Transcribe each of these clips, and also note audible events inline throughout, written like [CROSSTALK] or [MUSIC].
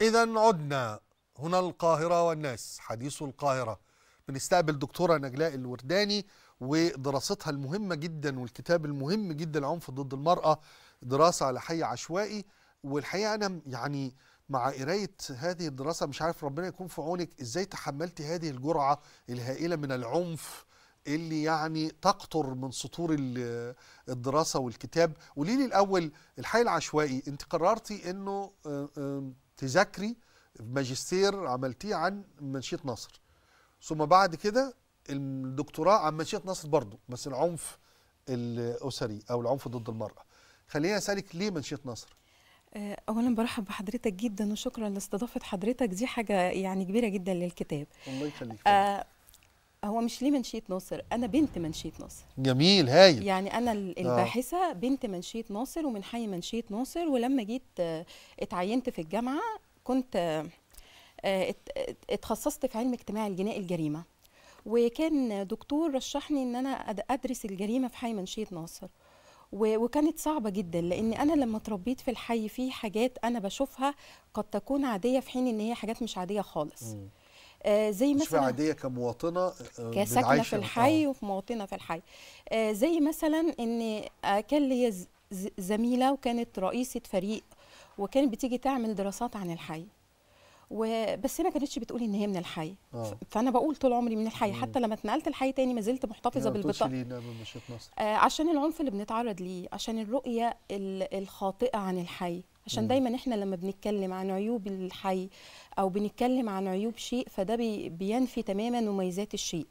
إذا عدنا هنا القاهرة والناس حديث القاهرة بنستقبل دكتورة نجلاء الورداني ودراستها المهمة جدا والكتاب المهم جدا العنف ضد المرأة دراسة على حي عشوائي والحقيقة أنا يعني مع قراية هذه الدراسة مش عارف ربنا يكون في عونك إزاي تحملتي هذه الجرعة الهائلة من العنف اللي يعني تقطر من سطور الدراسه والكتاب قولي لي الاول الحي العشوائي انت قررتي انه آه، تذاكري ماجستير عملتيه عن منشيه نصر ثم بعد كده الدكتوراه عن منشيه نصر برضه بس العنف الاسري او العنف ضد المراه خليني اسالك ليه منشيه نصر آه، اولا برحب بحضرتك جدا وشكرا لاستضافه حضرتك دي حاجه يعني كبيره جدا للكتاب الله يخليك آه، هو مش ليه منشيه ناصر انا بنت منشيه ناصر جميل هايل يعني انا آه. الباحثه بنت منشيه ناصر ومن حي منشيه ناصر ولما جيت آه، اتعينت في الجامعه كنت آه، اتخصصت في علم اجتماع الجنائي الجريمه وكان دكتور رشحني ان انا ادرس الجريمه في حي منشيه ناصر وكانت صعبة جدا لأن أنا لما تربيت في الحي في حاجات أنا بشوفها قد تكون عادية في حين إن هي حاجات مش عادية خالص. م. آه زي مثلا مش عاديه كمواطنه آه كساكنه في الحي آه. ومواطنه في الحي آه زي مثلا ان كان ليا زميله وكانت رئيسه فريق وكانت بتيجي تعمل دراسات عن الحي وبس هي ما كانتش بتقول ان هي من الحي آه. فانا بقول طول عمري من الحي مم. حتى لما اتنقلت الحي تاني ما زلت محتفظه يعني بالبطاقه آه عشان العنف اللي بنتعرض ليه عشان الرؤيه الخاطئه عن الحي عشان دايما احنا لما بنتكلم عن عيوب الحي او بنتكلم عن عيوب شيء فده بي بينفي تماما مميزات الشيء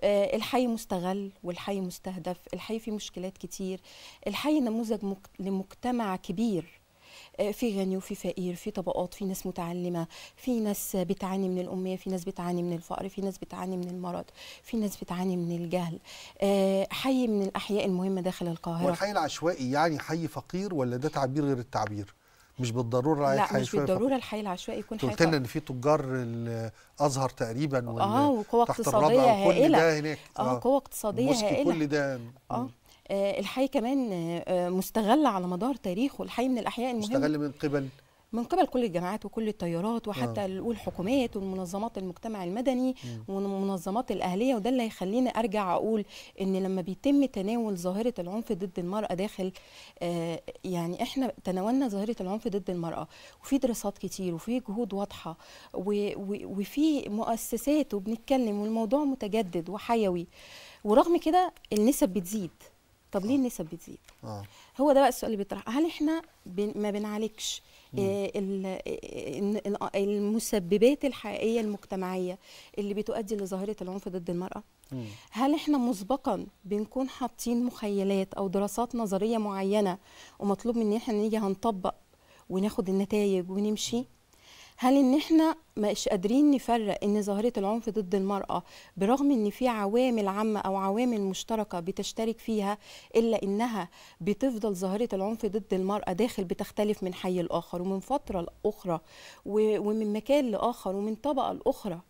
آه الحي مستغل والحي مستهدف الحي فيه مشكلات كتير الحي نموذج مك... لمجتمع كبير آه، في غني وفي فقير في طبقات في ناس متعلمه في ناس بتعاني من الاميه في ناس بتعاني من الفقر في ناس بتعاني من المرض في ناس بتعاني من الجهل آه، حي من الاحياء المهمه داخل القاهره والحي العشوائي يعني حي فقير ولا ده تعبير غير التعبير مش بالضروره الحي العشوائي لا مش بالضروره الحي العشوائي يكون حي قلت لنا ان في تجار الازهر تقريبا آه، وال اه وقوه اقتصاديه هائله ده هناك اه, آه، قوه اقتصاديه هائله كل ده اه, آه، الحي كمان مستغل على مدار تاريخه الحي من الاحياء المهمه مستغل من قبل من قبل كل الجماعات وكل التيارات وحتى آه. والحكومات والمنظمات المجتمع المدني م. والمنظمات الاهليه وده اللي هيخليني ارجع اقول ان لما بيتم تناول ظاهره العنف ضد المراه داخل آه يعني احنا تناولنا ظاهره العنف ضد المراه وفي دراسات كتير وفي جهود واضحه وفي مؤسسات وبنتكلم والموضوع متجدد وحيوي ورغم كده النسب بتزيد طب ليه النسب بتزيد؟ آه. هو ده بقى السؤال اللي بيطرح هل احنا بن ما بنعالجش آه المسببات الحقيقيه المجتمعيه اللي بتؤدي لظاهره العنف ضد المراه؟ مم. هل احنا مسبقا بنكون حاطين مخيلات او دراسات نظريه معينه ومطلوب مننا احنا نيجي هنطبق وناخد النتائج ونمشي؟ هل ان احنا مش قادرين نفرق ان ظاهره العنف ضد المراه برغم ان في عوامل عامه او عوامل مشتركه بتشترك فيها الا انها بتفضل ظاهره العنف ضد المراه داخل بتختلف من حي لاخر ومن فتره لاخرى ومن مكان لاخر ومن طبقه لاخرى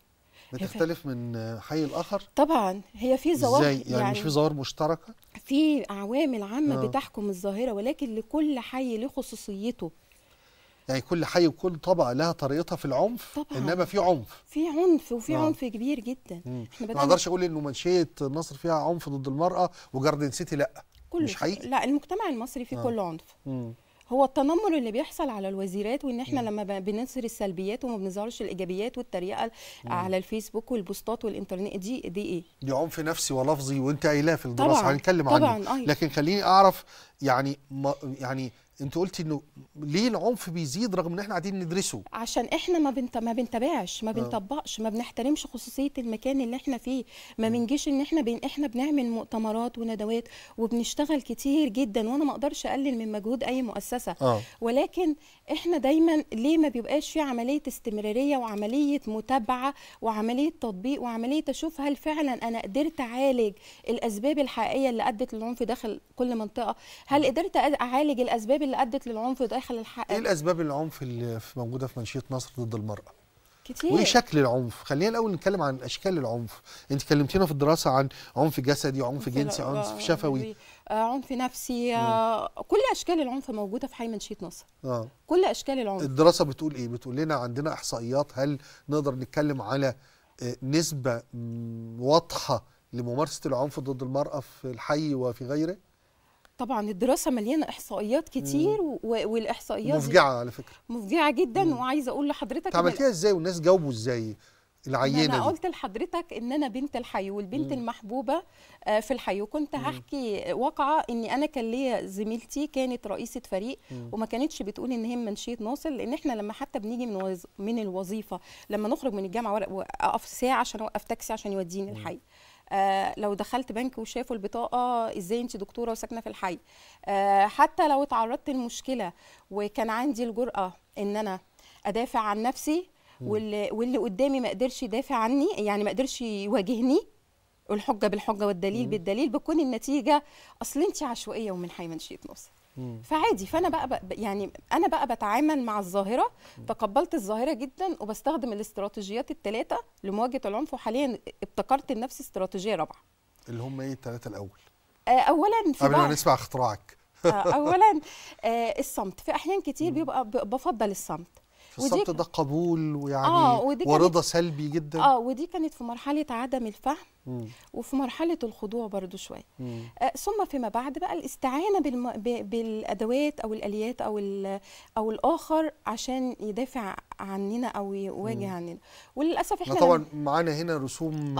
بتختلف من حي لاخر طبعا هي في ظواهر يعني, يعني مش في ظواهر مشتركه في عوامل عامه آه. بتحكم الظاهره ولكن لكل حي له خصوصيته يعني كل حي وكل طبقه لها طريقتها في العنف طبعا. انما في عنف في عنف وفي آه. عنف كبير جدا احنا ما اقدرش اقول انه منشيه نصر فيها عنف ضد المراه وجاردن سيتي لا كل مش حقيقي لا المجتمع المصري فيه آه. كله عنف مم. هو التنمر اللي بيحصل على الوزيرات وان احنا م. لما بننشر السلبيات وما بنظهرش الايجابيات والتريقه على الفيسبوك والبوستات والانترنت دي دي ايه؟ دي عنف نفسي ولفظي وانت قايلاه في الدراسه هنتكلم عنه طبعا أيوة. لكن خليني اعرف يعني ما يعني انت قلتي انه ليه العنف بيزيد رغم ان احنا قاعدين ندرسه عشان احنا ما بنت... ما بنتابعش ما آه. بنطبقش ما بنحترمش خصوصيه المكان اللي احنا فيه ما بنجيش ان احنا بين... احنا بنعمل مؤتمرات وندوات وبنشتغل كتير جدا وانا ما اقدرش اقلل من مجهود اي مؤسسه آه. ولكن احنا دايما ليه ما بيبقاش في عمليه استمراريه وعمليه متابعه وعمليه تطبيق وعمليه اشوف هل فعلا انا قدرت اعالج الاسباب الحقيقيه اللي ادت للعنف داخل كل منطقه هل قدرت اعالج الاسباب اللي ادت للعنف داخل الحق ايه الاسباب العنف اللي موجوده في منشيه نصر ضد المراه كتير وايه شكل العنف خلينا الاول نتكلم عن اشكال العنف انت كلمتينا في الدراسه عن عنف جسدي عنف جنسي عنف شفوي يعني، آه، عنف نفسي آه. كل اشكال العنف موجوده في حي منشيه نصر آه. كل اشكال العنف الدراسه بتقول ايه بتقول لنا عندنا احصائيات هل نقدر نتكلم على آه، نسبه واضحه لممارسه العنف ضد المراه في الحي وفي غيره طبعا الدراسه مليانه احصائيات كتير و... والاحصائيات مفجعه على فكره مفجعه جدا مم. وعايزه اقول لحضرتك عملتيها ازاي والناس جاوبوا ازاي العينه انا قلت لحضرتك ان انا بنت الحي والبنت مم. المحبوبه آه، في الحي وكنت مم. هحكي واقعه اني انا كان ليا زميلتي كانت رئيسه فريق مم. وما كانتش بتقول ان هي منشيه ناصر لان احنا لما حتى بنيجي من وز... من الوظيفه لما نخرج من الجامعه اقف ساعه عشان اوقف تاكسي عشان يوديني الحي مم. آه، لو دخلت بنك وشافوا البطاقه ازاي انت دكتوره وساكنه في الحي آه حتى لو اتعرضت لمشكله وكان عندي الجراه ان انا ادافع عن نفسي واللي واللي قدامي ما قدرش يدافع عني يعني ما قدرش يواجهني الحجه بالحجه والدليل مم. بالدليل بتكون النتيجه اصل انت عشوائيه ومن حي منشئه نصر فعادي فانا بقى, بقى يعني انا بقى بتعامل مع الظاهره تقبلت الظاهره جدا وبستخدم الاستراتيجيات الثلاثه لمواجهه العنف وحاليا ابتكرت لنفسي استراتيجيه رابعه اللي هم ايه الثلاثه الاول آه، اولا في قبل ما نسمع اختراعك آه، اولا [LAUGHS] آه، الصمت في احيان كتير بيبقى بفضل الصمت الصمت ده قبول ويعني آه ورضا سلبي جدا اه ودي كانت في مرحله عدم الفهم مم. وفي مرحله الخضوع برضو شويه آه ثم فيما بعد بقى الاستعانه بالم... ب... بالادوات او الاليات او ال... او الاخر عشان يدافع عننا او يواجه مم. عننا وللاسف احنا طبعا معانا هنا رسوم آه.